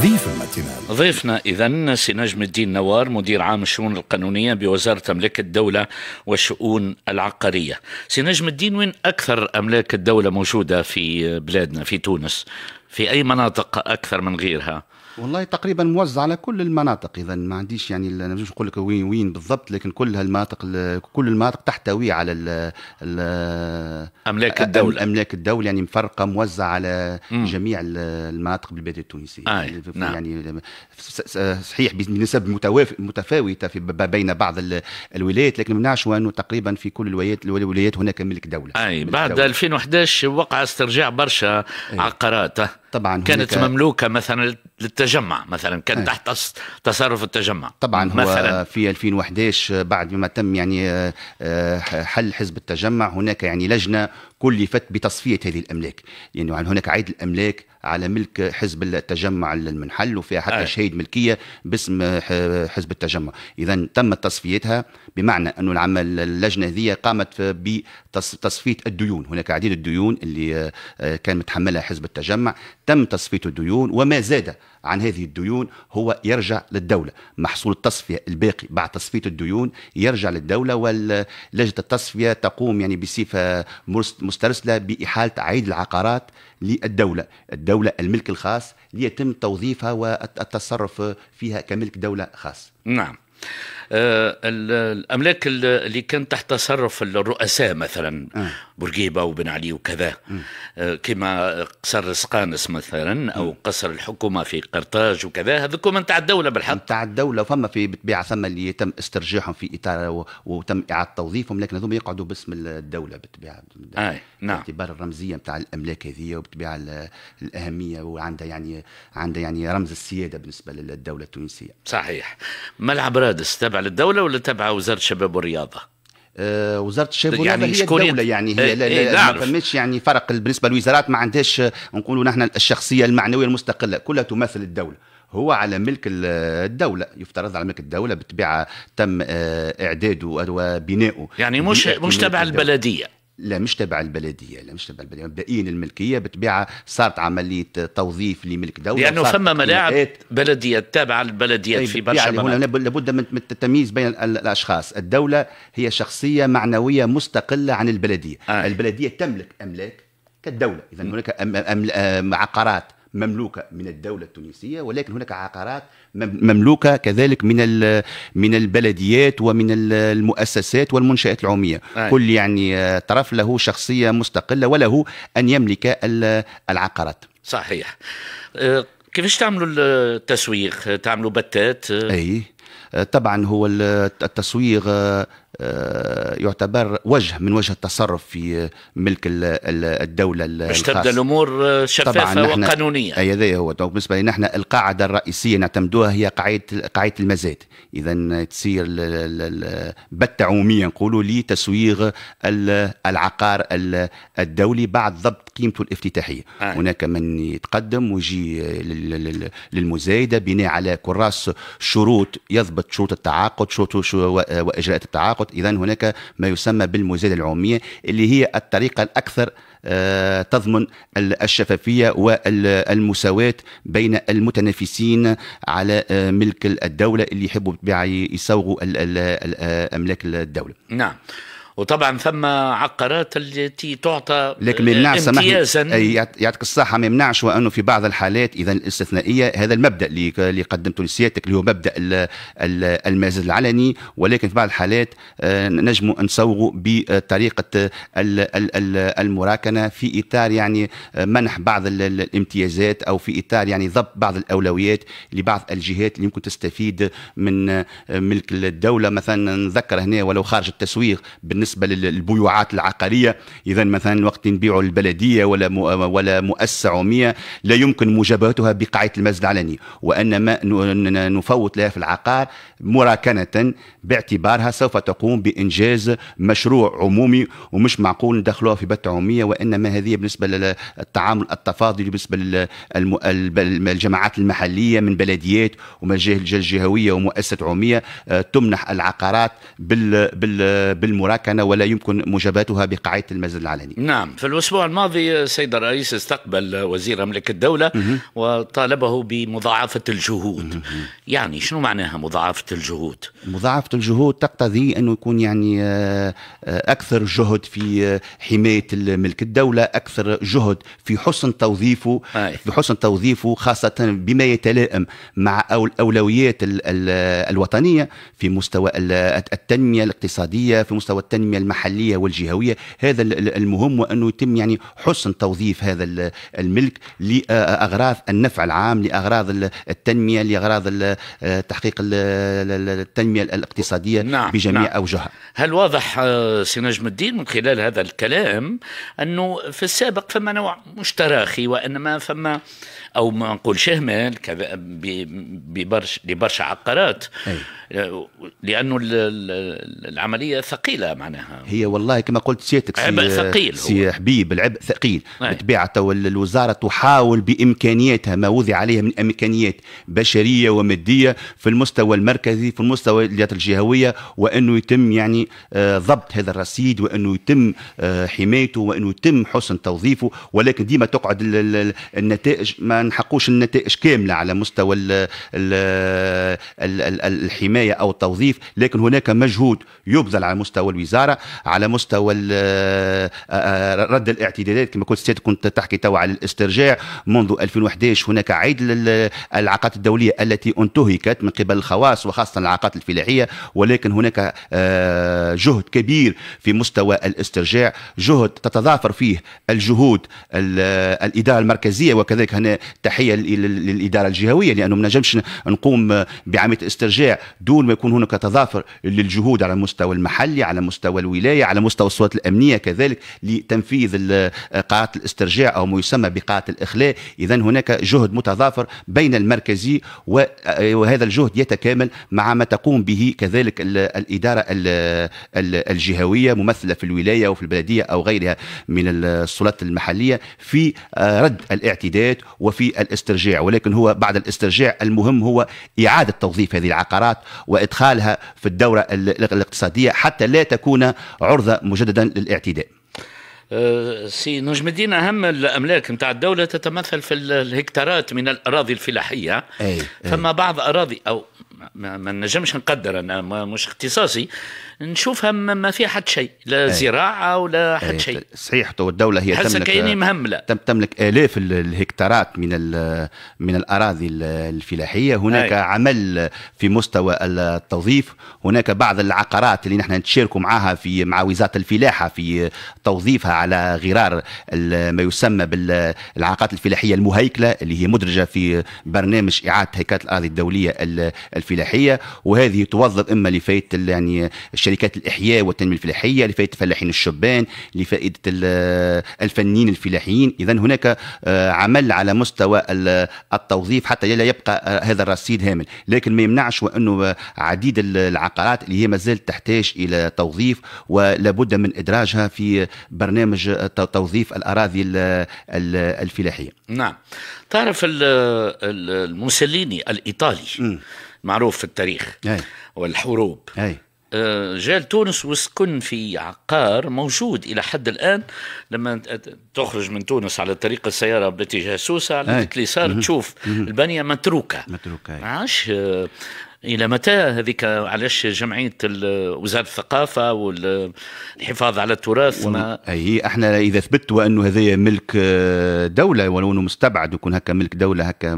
ضيف الماتينال ضيفنا اذا سي نجم الدين نوار مدير عام الشؤون القانونيه بوزاره املاك الدوله والشؤون العقاريه. سي نجم الدين وين اكثر املاك الدوله موجوده في بلادنا في تونس؟ في اي مناطق اكثر من غيرها؟ والله تقريبا موزع على كل المناطق اذا ما عنديش يعني ما نجمش نقول لك وين وين بالضبط لكن كل هالمناطق كل المناطق تحتوي على الـ الـ املاك الدوله املاك الدوله يعني مفرقه موزعه على مم. جميع المناطق بالبلاد التونسيه آه. يعني نعم. يعني صحيح بنسب متفاوته في بين بعض الولايات لكن نعرفش انه تقريبا في كل الولايات الولايات هناك ملك دوله اي ملك بعد دوله. 2011 وقع استرجاع برشا أي. عقارات طبعا كانت مملوكه مثلا للتجمع مثلا كان أيه. تحت تصرف التجمع طبعا هو مثلا في 2011 بعد ما تم يعني آه، آه، حل حزب التجمع هناك يعني لجنه كلفت بتصفيه هذه الاملاك يعني هناك عيد الاملاك على ملك حزب التجمع المنحل وفيها حتى أيه. شهيد ملكيه باسم حزب التجمع اذا تم تصفيتها بمعنى انه العمل اللجنه هذه قامت بتصفيه الديون هناك عديد الديون اللي آه، كان متحملها حزب التجمع تم تصفيه الديون وما زاد عن هذه الديون هو يرجع للدولة محصول التصفية الباقي بعد تصفية الديون يرجع للدولة ولجنة التصفية تقوم يعني بصفة مسترسلة بإحالة عيد العقارات للدولة الدولة الملك الخاص ليتم توظيفها والتصرف فيها كملك دولة خاص نعم آه، الاملاك اللي كانت تحت تصرف الرؤساء مثلا آه. بورقيبه وبن علي وكذا آه. كما قصر سقانس مثلا او قصر الحكومه في قرطاج وكذا هذوكم نتاع الدوله بالحق نتاع الدوله فما في بالطبيعه ثم اللي تم استرجاعهم في اطار وتم اعاده توظيفهم لكن هذوما يقعدوا باسم الدوله بالطبيعه اي نعم باعتبار الرمزيه نتاع الاملاك هذه وبالطبيعه الاهميه وعندها يعني عندها يعني رمز السياده بالنسبه للدوله التونسيه صحيح ملعب برادس تبع للدوله ولا تبع وزاره الشباب والرياضه؟ آه، وزاره الشباب يعني هي الدوله يعني هي إيه، لا لا إيه، ما فماش يعني فرق بالنسبه للوزارات ما عندهاش نقولوا نحن الشخصيه المعنويه المستقله كلها تمثل الدوله هو على ملك الدولة يفترض على ملك الدولة بالطبيعة تم آه، إعداده وبنائه يعني مش مش تبع البلدية لا مش تبع البلديه لا مش تبع البلديه مبدئيا الملكيه بتبيعها صارت عمليه توظيف لملك دوله لانه فما ملاعب بلديه تابعه للبلديات طيب، في برشا يعني لابد من التمييز بين الاشخاص الدوله هي شخصيه معنويه مستقله عن البلديه آه. البلديه تملك املاك كالدوله اذا هناك أم أم آه، عقارات مملوكه من الدوله التونسيه ولكن هناك عقارات مملوكه كذلك من من البلديات ومن المؤسسات والمنشات العموميه آه. كل يعني آه، طرف له شخصيه مستقله وله ان يملك العقارات صحيح آه، كيفاش تعملوا التسويق تعملوا بتات آه. اي طبعا هو التسويق آه، يعتبر وجه من وجه التصرف في ملك الدولة باش تبدا الأمور شفافة وقانونية أي هذا هو بالنسبة لنا احنا القاعدة الرئيسية نعتمدوها هي قاعدة قاعدة المزاد إذا تصير عموميا نقولوا لتسويغ العقار الدولي بعد ضبط قيمته الافتتاحية آه. هناك من يتقدم ويجي للمزايدة بناء على كراس شروط يضبط شروط التعاقد شروط وإجراءات التعاقد فقط اذا هناك ما يسمى بالمزايده العموميه اللي هي الطريقه الاكثر آه، تضمن الشفافية والمساواة بين المتنافسين على آه، ملك الدولة اللي يحبوا يصوغوا آه، أملاك الدولة نعم وطبعا ثم عقارات التي تعطى لكن ممنع امتيازا يعطيك الصحة ما يمنعش وأنه في بعض الحالات إذا الاستثنائية هذا المبدأ اللي قدمته لسيادتك اللي هو مبدأ المازد العلني ولكن في بعض الحالات آه، نجم نسوغوا بطريقة المراكنة في إطار يعني آه، منح بعض الامتيازات أو في إطار يعني ضبط بعض الأولويات لبعض الجهات اللي يمكن تستفيد من آه، ملك الدولة مثلا نذكر هنا ولو خارج التسويق بالنسبة بالنسبه للبيوعات العقاريه اذا مثلا وقت نبيعوا البلديه ولا ولا مؤسسه عموميه لا يمكن مجابهتها بقاعده المسجد العلني وانما نفوت لها في العقار مراكنه باعتبارها سوف تقوم بانجاز مشروع عمومي ومش معقول ندخلوها في بت عموميه وانما هذه بالنسبه للتعامل التفاضلي بالنسبه للجماعات المحليه من بلديات ومن الجهه الجهويه ومؤسسه عموميه آه، تمنح العقارات بالمراكنه معنا ولا يمكن مجاباتها بقاعده المسجد العلني. نعم في الاسبوع الماضي السيد الرئيس استقبل وزير املاك الدوله مه. وطالبه بمضاعفه الجهود. مه. يعني شنو معناها مضاعفه الجهود؟ مضاعفه الجهود تقتضي انه يكون يعني آه، آه، اكثر جهد في آه، حمايه ملك الدوله، اكثر جهد في حسن توظيفه في حسن توظيفه خاصه بما يتلائم مع اولويات الوطنيه في مستوى التنميه الاقتصاديه في مستوى التنميه التنميه المحليه والجهويه هذا المهم وانه يتم يعني حسن توظيف هذا الملك لاغراض النفع العام لاغراض التنميه لاغراض تحقيق التنميه الاقتصاديه نعم, نعم. بجميع نعم. اوجهها هل واضح آه، سي نجم الدين من خلال هذا الكلام انه في السابق فما نوع مش تراخي وانما فما او ما نقول شهمال ببرش لبرشا عقارات أي. لانه العمليه ثقيله معناها هي والله كما قلت سيادتك عبء ثقيل سي حبيب العبء ثقيل نعم. بطبيعه الوزاره تحاول بامكانياتها ما وضع عليها من امكانيات بشريه وماديه في المستوى المركزي في المستوى الجهويه وانه يتم يعني آه، ضبط هذا الرصيد وانه يتم آه، حمايته وانه يتم حسن توظيفه ولكن ديما تقعد النتائج ما نحقوش النتائج كامله على مستوى الحمايه الحمايه او التوظيف لكن هناك مجهود يبذل على مستوى الوزاره على مستوى آه، آه، آه، رد الاعتدالات كما قلت سيد كنت تحكي توا على الاسترجاع منذ 2011 هناك عيد العلاقات الدوليه التي انتهكت من قبل الخواص وخاصه العلاقات الفلاحيه ولكن هناك جهد كبير في مستوى الاسترجاع جهد تتضافر فيه الجهود الاداره المركزيه وكذلك هنا تحيه للاداره الجهويه لانه ما نجمش نقوم بعمليه استرجاع دون ما يكون هناك تظافر للجهود على المستوى المحلي على مستوى الولايه على مستوى السلطات الامنيه كذلك لتنفيذ قاعات الاسترجاع او ما يسمى بقاعة الاخلاء اذا هناك جهد متظافر بين المركزي وهذا الجهد يتكامل مع ما تقوم به كذلك الاداره الجهويه ممثله في الولايه وفي البلديه او غيرها من السلطات المحليه في آه، رد الاعتداءات وفي الاسترجاع ولكن هو بعد الاسترجاع المهم هو اعاده توظيف هذه العقارات وإدخالها في الدورة الاقتصادية حتى لا تكون عرضة مجددا للاعتداء أه، سي نجم الدين اهم الاملاك نتاع الدوله تتمثل في الهكتارات من الاراضي الفلاحيه أي فما أي. بعض اراضي او ما نجمش نقدر انا مش اختصاصي نشوفها ما فيها حد شيء لا إيه. زراعه ولا حد إيه، شيء صحيح تو الدوله هي تملك كأني مهمله تملك الاف الهكتارات من من الاراضي الفلاحيه هناك أي. عمل في مستوى التوظيف هناك بعض العقارات اللي نحن نتشاركوا معها في مع وزاره الفلاحه في توظيفها على غرار ما يسمى بالعقارات الفلاحيه المهيكله اللي هي مدرجه في برنامج اعاده هيكله الاراضي الدوليه الفلاحيه وهذه توظف اما لفايت يعني شركات الاحياء والتنميه الفلاحيه لفائده الفلاحين الشبان لفائده الفنيين الفلاحيين اذا هناك آه، عمل على مستوى التوظيف حتى لا يبقى آه، هذا الرصيد هامل لكن ما يمنعش وانه عديد العقارات اللي هي زالت تحتاج الى توظيف ولا بد من ادراجها في برنامج توظيف الاراضي الفلاحيه نعم تعرف الموسليني الايطالي م. معروف في التاريخ أي. والحروب أي. آه، جال تونس وسكن في عقار موجود الى حد الان لما تخرج من تونس على طريق السياره باتجاه سوسه على اليسار تشوف البنيه متروكه متروكه عاش الى متى هذيك علاش جمعيه وزاره الثقافه والحفاظ على التراث ما اي احنا اذا ثبتوا انه هذا ملك آه، دوله ولو انه مستبعد يكون هكا ملك دوله هكا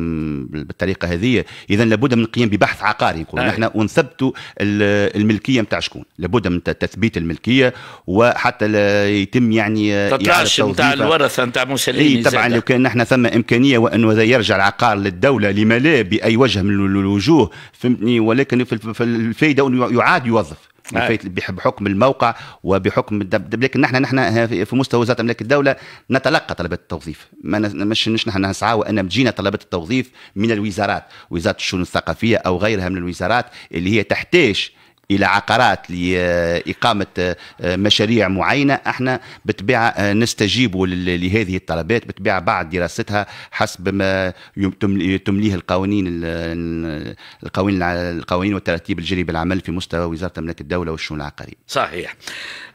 بالطريقه هذه اذا لابد من القيام ببحث عقاري نقول نحن ونثبتوا الملكيه نتاع شكون لابد من تثبيت الملكيه وحتى يتم يعني آه، تطلعش نتاع الورثه نتاع مسلمين طبعا لو كان نحن ثم امكانيه وانه هذا يرجع العقار للدوله لما لا باي وجه من الوجوه فهمتني ولكن في الفايده انه يعاد يوظف نعم. بحكم الموقع وبحكم الدب... لكن نحن نحن في مستوى وزاره املاك الدوله نتلقى طلبات التوظيف ما مش نحن نسعى وانما تجينا طلبات التوظيف من الوزارات وزاره الشؤون الثقافيه او غيرها من الوزارات اللي هي تحتاج الى عقارات لاقامه آه، مشاريع معينه احنا بتبيع آه، نستجيب لهذه الطلبات بتبيع بعد دراستها حسب ما تمليه القوانين القوانين القوانين والتراتيب الجري بالعمل في مستوى وزاره الملك الدوله والشؤون العقاريه. صحيح.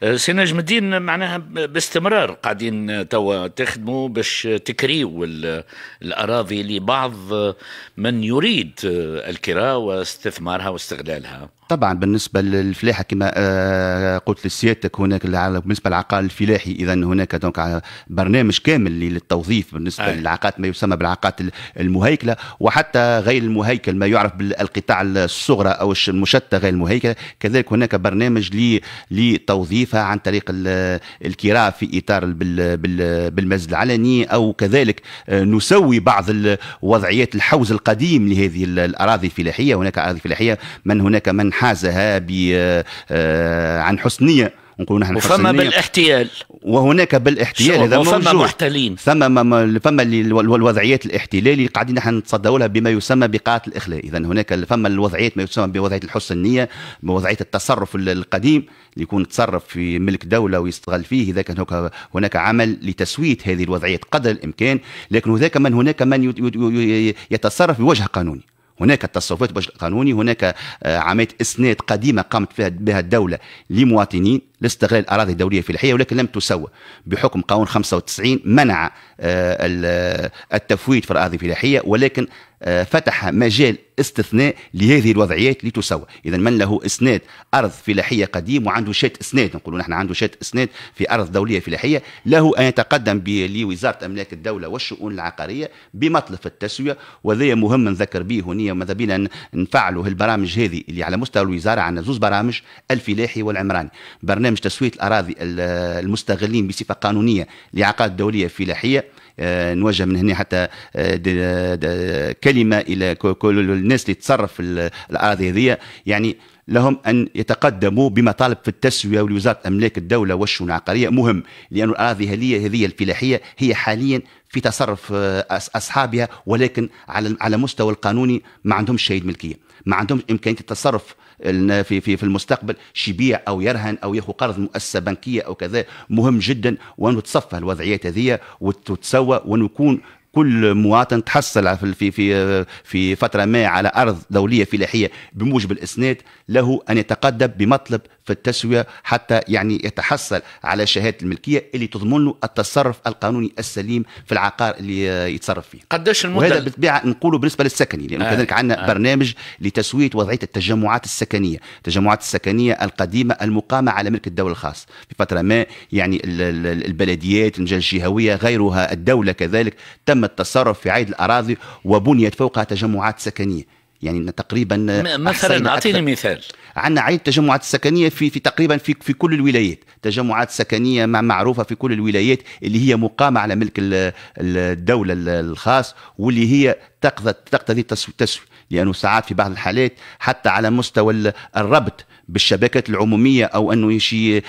آه، سي نجم الدين معناها باستمرار قاعدين توا تخدموا باش تكريوا الاراضي لبعض من يريد الكراء واستثمارها واستغلالها. طبعا بالنسبه للفلاحه كما آه، قلت لسيادتك هناك بالنسبه للعقار الفلاحي اذا هناك دونك برنامج كامل للتوظيف بالنسبه أي. للعقات ما يسمى بالعقات المهيكله وحتى غير المهيكل ما يعرف بالقطاع الصغرى او المشتته غير المهيكله كذلك هناك برنامج لتوظيفها عن طريق الكراء في اطار بالمزد العلني او كذلك آه، نسوي بعض وضعيات الحوز القديم لهذه الاراضي الفلاحيه هناك اراضي فلاحيه من هناك من حازها آه، آه، عن حسنيه نقول نحن وفما بالاحتيال وهناك بالاحتيال هذا وفما موجود. محتلين ثم فما الوضعيات اللي قاعدين نحن نتصدوا لها بما يسمى بقاعه الاخلاء اذا هناك فما الوضعيات ما يسمى بوضعيه الحسنيه بوضعيه التصرف القديم اللي يكون تصرف في ملك دوله ويستغل فيه اذا كان هناك عمل لتسويه هذه الوضعيات قدر الامكان لكن هناك من هناك من يتصرف بوجه قانوني هناك تصرفات بشكل قانوني هناك آه، عملية إسناد قديمة قامت فيها بها الدولة لمواطنين لاستغلال الأراضي الدولية في الحية ولكن لم تسوى بحكم قانون 95 منع آه، التفويت في الأراضي الفلاحية ولكن فتح مجال استثناء لهذه الوضعيات لتسوى اذا من له اسناد ارض فلاحيه قديم وعنده شات اسناد نقولوا نحن عنده شات اسناد في ارض دوليه فلاحيه له ان يتقدم لوزاره املاك الدوله والشؤون العقاريه بمطلب التسويه وهذا مهم نذكر به هنا ماذا بينا نفعلوا البرامج هذه اللي على مستوى الوزاره عندنا زوز برامج الفلاحي والعمراني برنامج تسويه الاراضي المستغلين بصفه قانونيه لعقاد دوليه فلاحيه آه، نوجه من هنا حتى دي آه، دي كلمه الى كل الناس اللي تصرف في الاراضي هذه يعني لهم ان يتقدموا بمطالب في التسويه ولوزاره املاك الدوله والشؤون العقاريه مهم لان الاراضي هذه هذه الفلاحيه هي حاليا في تصرف آه، اصحابها ولكن على على مستوى القانوني ما عندهمش شهيد ملكيه ما عندهمش امكانيه التصرف في في في المستقبل شبيع او يرهن او ياخذ قرض مؤسسه بنكيه او كذا مهم جدا وانه تصفى الوضعيات هذه وتتسوى ونكون كل مواطن تحصل في في في فتره ما على ارض دوليه فلاحيه بموجب الاسناد له ان يتقدم بمطلب في التسويه حتى يعني يتحصل على شهاده الملكيه اللي تضمن له التصرف القانوني السليم في العقار اللي يتصرف فيه. قداش المده؟ وهذا بالطبيعه نقوله بالنسبه للسكني لانه آه كذلك عندنا آه برنامج لتسويه وضعيه التجمعات السكنيه، التجمعات السكنيه القديمه المقامه على ملك الدوله الخاص، في فتره ما يعني البلديات المجال الجهويه غيرها الدوله كذلك تم تم التصرف في عيد الأراضي وبنيت فوقها تجمعات سكنية يعني تقريبا مثلا اعطيني مثال عندنا عيد تجمعات سكنيه في في تقريبا في في كل الولايات تجمعات سكنيه معروفه في كل الولايات اللي هي مقامه على ملك الدوله الخاص واللي هي تقتضي التسويه لانه ساعات في بعض الحالات حتى على مستوى الربط بالشبكات العموميه او انه يشي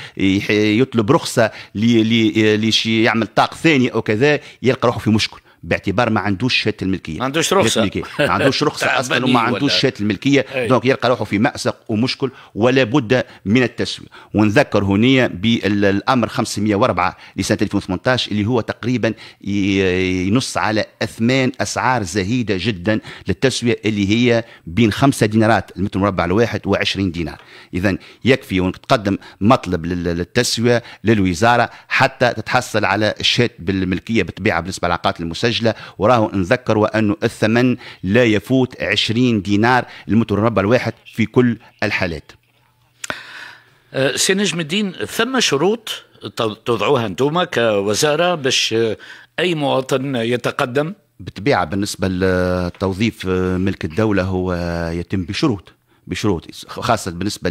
يطلب رخصه لشي يعمل طاق ثاني او كذا يلقى روحه في مشكل باعتبار ما عندوش شهاده الملكيه ما عندوش رخصه ما عندوش رخصه اصلا وما عندوش شهاده الملكيه دونك يلقى روحه في مأزق ومشكل ولا بد من التسويه ونذكر هنيه بالامر 504 لسنه 2018 اللي هو تقريبا ينص على اثمان اسعار زهيده جدا للتسويه اللي هي بين 5 دينارات المتر المربع الواحد و20 دينار اذا يكفي وانك تقدم مطلب للتسويه للوزاره حتى تتحصل على الشهاده بالملكيه بالطبيعه بالنسبه للعقارات المسجله دجله وراه نذكر وانه الثمن لا يفوت 20 دينار المتر مربع الواحد في كل الحالات أه، سي نجم الدين ثم شروط توضعوها انتم كوزاره باش اي مواطن يتقدم بالطبيعه بالنسبه لتوظيف ملك الدوله هو يتم بشروط بشروط خاصة بالنسبة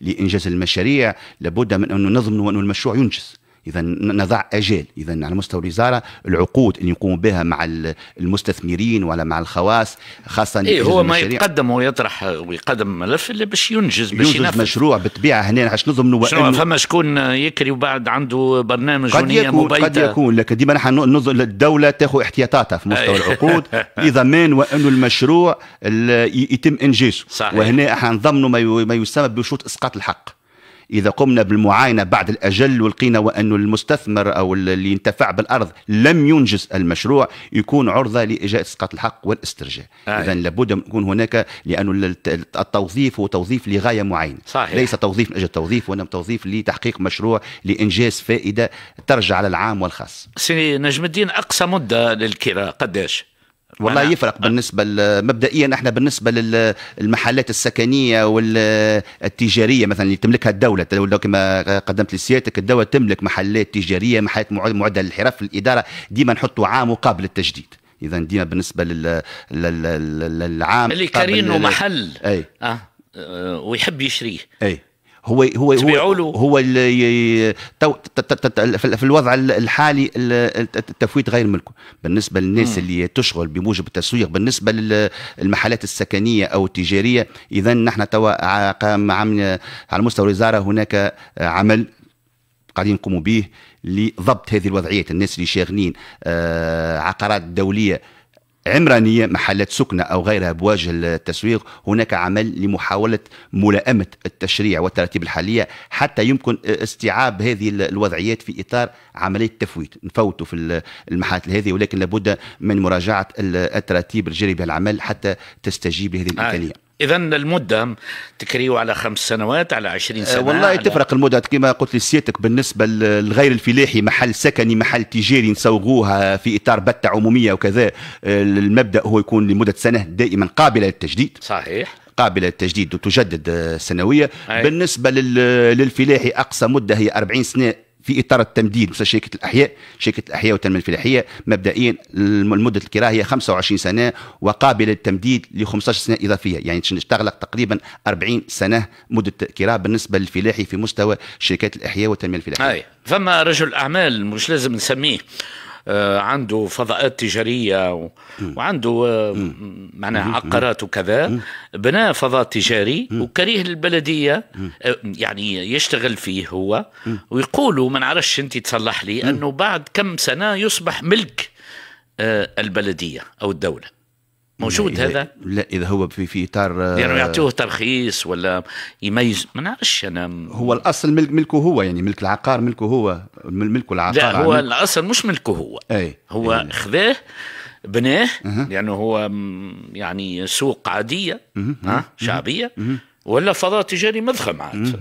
لإنجاز المشاريع لابد من أنه نضمن أن المشروع ينجز اذا نضع اجال اذا على مستوى الوزاره العقود اللي يقوم بها مع المستثمرين ولا مع الخواص خاصه إيه هو ما يتقدم ويطرح ويقدم ملف اللي باش ينجز باش ينفذ مشروع بالطبيعه هنا باش نضمنوا شنو فما شكون يكري وبعد عنده برنامج قد يكون مبيتة. قد يكون لكن ديما نحن نظن الدوله تاخذ احتياطاتها في مستوى العقود لضمان وانه المشروع يتم انجازه وهنا احنا نضمنوا ما يسمى بشروط اسقاط الحق إذا قمنا بالمعاينة بعد الأجل ولقينا وأن المستثمر أو اللي انتفع بالأرض لم ينجز المشروع يكون عرضة لإجاء إسقاط الحق والاسترجاع آه. إذا لابد أن يكون هناك لأن التوظيف هو توظيف لغاية معينة صحيح. ليس توظيف من أجل التوظيف وإنما توظيف لتحقيق مشروع لإنجاز فائدة ترجع على العام والخاص سي نجم الدين أقصى مدة للكراء قداش؟ والله يفرق بالنسبه مبدئيا احنا بالنسبه للمحلات السكنيه والتجاريه مثلا اللي تملكها الدوله لو كما قدمت لسيادتك الدوله تملك محلات تجاريه محلات معدل الحرف الاداره ديما نحطوا عام وقابل التجديد اذا ديما بالنسبه لل... لل... للعام اللي كارينه محل اي آه،, اه ويحب يشريه اي هو هو هو, هو اللي في الوضع الحالي التفويت غير ملكه بالنسبه للناس م. اللي تشغل بموجب التسويق بالنسبه للمحلات السكنيه او التجاريه اذا نحن توا على مستوى الوزاره هناك عمل قاعدين نقوموا به لضبط هذه الوضعيات الناس اللي شاغلين آه، عقارات دوليه عمرانية محلات سكنة أو غيرها بواجه التسويق هناك عمل لمحاولة ملائمة التشريع والتراتيب الحالية حتى يمكن استيعاب هذه الوضعيات في إطار عملية تفويت نفوتوا في المحلات هذه ولكن لابد من مراجعة التراتيب الجاري بها العمل حتى تستجيب لهذه آه. الإمكانية آه. اذا المده تكريو على خمس سنوات على 20 آه، سنه والله تفرق المده كما قلت لسيادتك بالنسبه للغير الفلاحي محل سكني محل تجاري نسوغوها في اطار بته عموميه وكذا آه، المبدا هو يكون لمده سنه دائما قابله للتجديد صحيح قابله للتجديد وتجدد آه، سنويه أي. بالنسبه للفلاحي اقصى مده هي 40 سنه في اطار التمديد شركه الاحياء شركه الاحياء والتنميه الفلاحيه مبدئيا مده الكراهيه هي 25 سنه وقابله للتمديد ل 15 سنه اضافيه يعني تغلق تقريبا 40 سنه مده كراء بالنسبه للفلاحي في مستوى شركات الاحياء والتنميه الفلاحيه. فما رجل اعمال مش لازم نسميه آه، عنده فضاءات تجاريه و... وعنده آه، معناها عقارات وكذا بناء فضاء تجاري وكريه البلديه آه، يعني يشتغل فيه هو ويقولوا ما نعرفش انت تصلح لي انه بعد كم سنه يصبح ملك البلديه او الدوله موجود هذا لا اذا هو في في اطار يعني آه، يعطوه ترخيص ولا يميز ما نعرفش انا هو الاصل ملك ملكه هو يعني ملك العقار ملكه هو ملكه العقار لا هو الاصل مش ملكه هو اي هو يعني. خذاه بناه لانه يعني هو يعني سوق عاديه ها شعبيه ولا فضاء تجاري مضخم عاد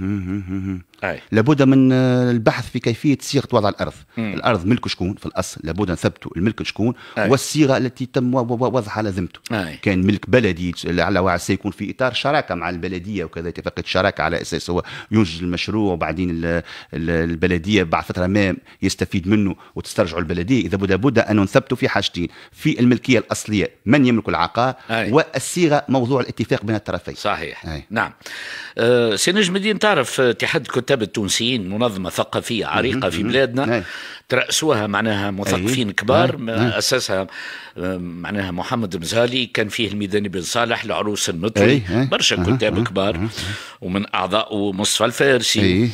أي. لابد من البحث في كيفيه صيغه وضع الارض مم. الارض ملك شكون في الاصل لابد نثبتوا الملك شكون والصيغه التي تم وضعها على ذمته كان ملك بلدي على وعسى يكون في اطار شراكه مع البلديه وكذا اتفاقيه شراكه على اساس هو ينجز المشروع وبعدين البلديه بعد فتره ما يستفيد منه وتسترجع البلديه اذا بد بد ان نثبتوا في حاجتين في الملكيه الاصليه من يملك العقار أي. والصيغه موضوع الاتفاق بين الطرفين صحيح أي. نعم أه سي نجم الدين تعرف اتحاد كتاب كتاب التونسيين منظمة ثقافية عريقة في بلادنا نعم. ترأسوها معناها مثقفين كبار نعم. نعم. أسسها آه، معناها محمد مزالي كان فيه الميداني بن صالح العروس المطري برشا كتاب كبار ومن أعضاء مصفى الفارسي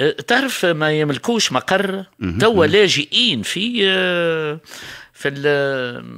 آه، تعرف ما يملكوش مقر توا لاجئين في آه، في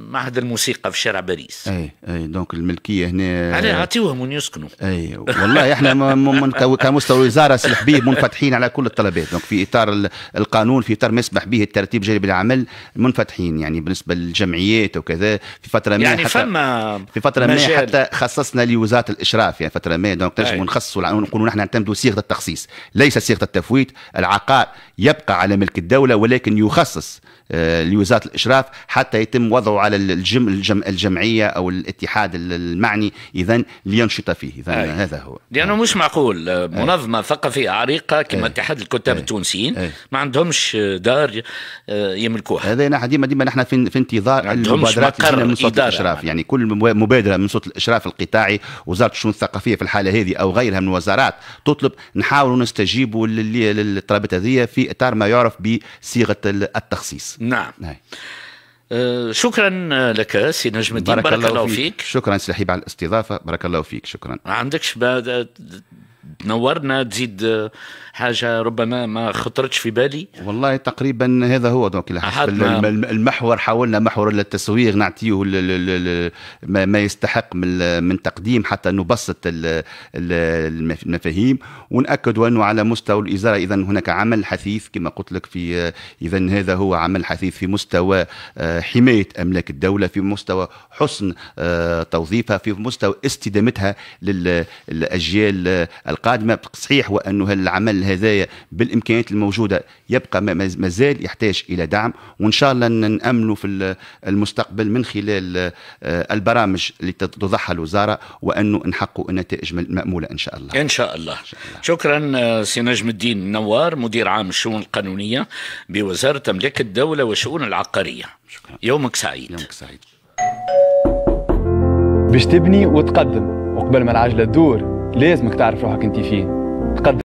معهد الموسيقى في شارع باريس اي اي دونك الملكيه هنا علاه عطيوهم وين يسكنوا اي والله احنا كمستوى الوزاره سي الحبيب منفتحين على كل الطلبات دونك في اطار القانون في اطار ما يسمح به الترتيب الجانبي للعمل منفتحين يعني بالنسبه للجمعيات وكذا في فتره ما يعني فما في فتره ما حتى خصصنا لوزاره الاشراف يعني فتره ما دونك نجموا نخصصوا نقولوا نحن نعتمدوا صيغه التخصيص ليس صيغه التفويت العقار يبقى على ملك الدوله ولكن يخصص آه، لوزاره الاشراف حتى يتم وضعه على الجم الجم الجمعيه او الاتحاد المعني اذا لينشط فيه اذا هذا هو لانه مش معقول منظمه ثقافيه عريقه كما اتحاد الكتاب التونسيين ما عندهمش دار آه، يملكوها هذا نحن يعني ديما ديما نحن في انتظار المبادرات من صوت الاشراف يعني كل مبادره من صوت الاشراف القطاعي وزاره الشؤون الثقافيه في الحاله هذه او غيرها من الوزارات تطلب نحاولوا نستجيبوا للطلبات هذه في اطار ما يعرف بصيغه التخصيص نعم هاي. آه، شكرا لك سي نجم الدين بارك, بارك الله, الله فيك. فيك شكرا سي على الاستضافه بارك الله فيك شكرا عندكش تنورنا تزيد حاجه ربما ما خطرتش في بالي والله تقريبا هذا هو دونك نعم. المحور حاولنا محور التسويق نعطيه ما يستحق من تقديم حتى نبسط المفاهيم ونأكد انه على مستوى الوزاره اذا هناك عمل حثيث كما قلت لك في اذا هذا هو عمل حثيث في مستوى آه، حمايه املاك الدوله في مستوى حسن آه، توظيفها في مستوى استدامتها للاجيال آه، القادمه صحيح وانه العمل هذايا بالامكانيات الموجوده يبقى مازال يحتاج الى دعم وان شاء الله نامله في المستقبل من خلال آه، البرامج اللي تضعها الوزاره وانه نحقق النتائج الماموله ان شاء الله ان شاء الله, شكرا آه، سي نجم الدين نوار مدير عام الشؤون القانونيه بوزاره املاك الدوله والشؤون العقاريه شكرا. يومك سعيد يومك سعيد باش تبني وتقدم وقبل ما العجله تدور لازمك تعرف روحك انت فين تقدر